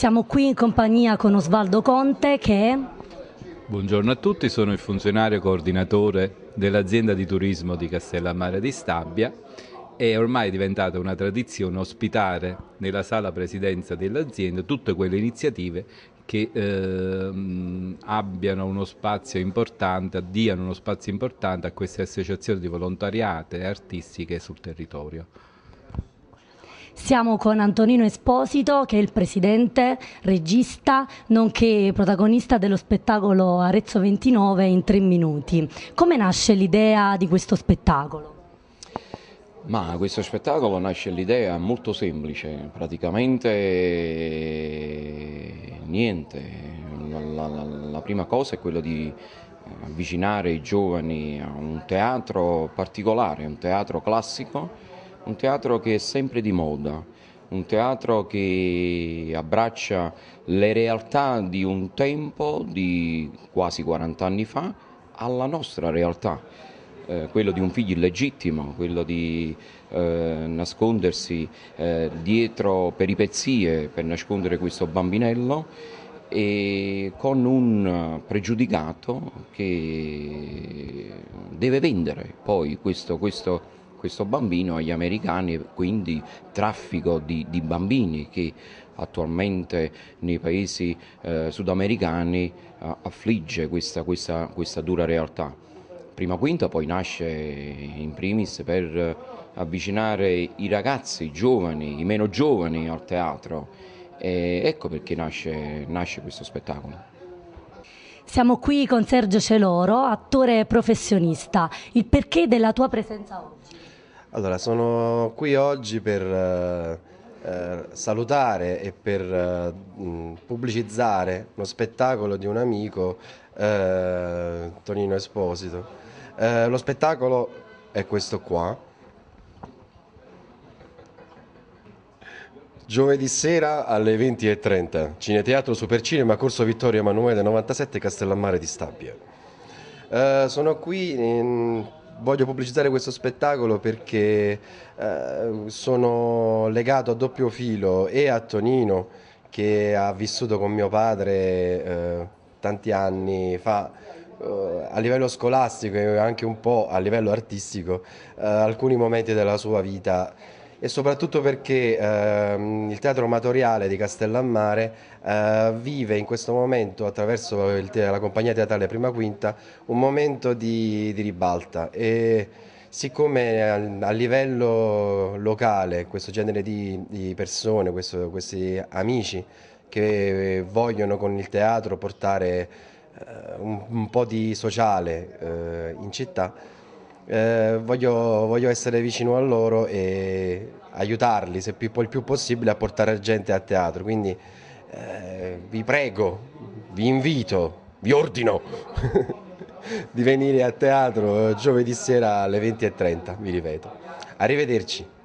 Siamo qui in compagnia con Osvaldo Conte che... Buongiorno a tutti, sono il funzionario coordinatore dell'azienda di turismo di Castellammare di Stabia è ormai diventata una tradizione ospitare nella sala presidenza dell'azienda tutte quelle iniziative che ehm, abbiano uno spazio importante, diano uno spazio importante a queste associazioni di volontariate artistiche sul territorio. Siamo con Antonino Esposito, che è il presidente, regista, nonché protagonista dello spettacolo Arezzo 29 in tre minuti. Come nasce l'idea di questo spettacolo? Ma questo spettacolo nasce l'idea molto semplice, praticamente niente. La, la, la prima cosa è quella di eh, avvicinare i giovani a un teatro particolare, un teatro classico un teatro che è sempre di moda, un teatro che abbraccia le realtà di un tempo di quasi 40 anni fa alla nostra realtà, eh, quello di un figlio illegittimo, quello di eh, nascondersi eh, dietro peripezie per nascondere questo bambinello e con un pregiudicato che deve vendere poi questo, questo questo bambino agli americani, quindi traffico di, di bambini che attualmente nei paesi eh, sudamericani eh, affligge questa, questa, questa dura realtà. Prima Quinta poi nasce in primis per avvicinare i ragazzi, i giovani, i meno giovani al teatro e ecco perché nasce, nasce questo spettacolo. Siamo qui con Sergio Celoro, attore professionista. Il perché della tua presenza oggi? Allora, sono qui oggi per eh, eh salutare e per eh, pubblicizzare lo spettacolo di un amico, eh, Tonino Esposito. Eh, lo spettacolo è questo qua. Giovedì sera alle 20.30, Cineteatro Supercinema, Corso Vittorio Emanuele 97, Castellammare di Stabia. Eh, sono qui in voglio pubblicizzare questo spettacolo perché eh, sono legato a doppio filo e a Tonino che ha vissuto con mio padre eh, tanti anni fa eh, a livello scolastico e anche un po' a livello artistico eh, alcuni momenti della sua vita e soprattutto perché ehm, il teatro amatoriale di Castellammare eh, vive in questo momento attraverso il, la compagnia teatrale Prima Quinta un momento di, di ribalta e siccome a, a, livello locale questo genere di, di persone, questo, questi amici che vogliono con il teatro portare eh, un, un, po' di sociale eh, in città, eh, voglio, voglio, essere vicino a loro e aiutarli se più, il più possibile a portare gente a teatro. Quindi eh, vi prego, vi invito, vi ordino di venire a teatro eh, giovedì sera alle 20.30, vi ripeto. Arrivederci.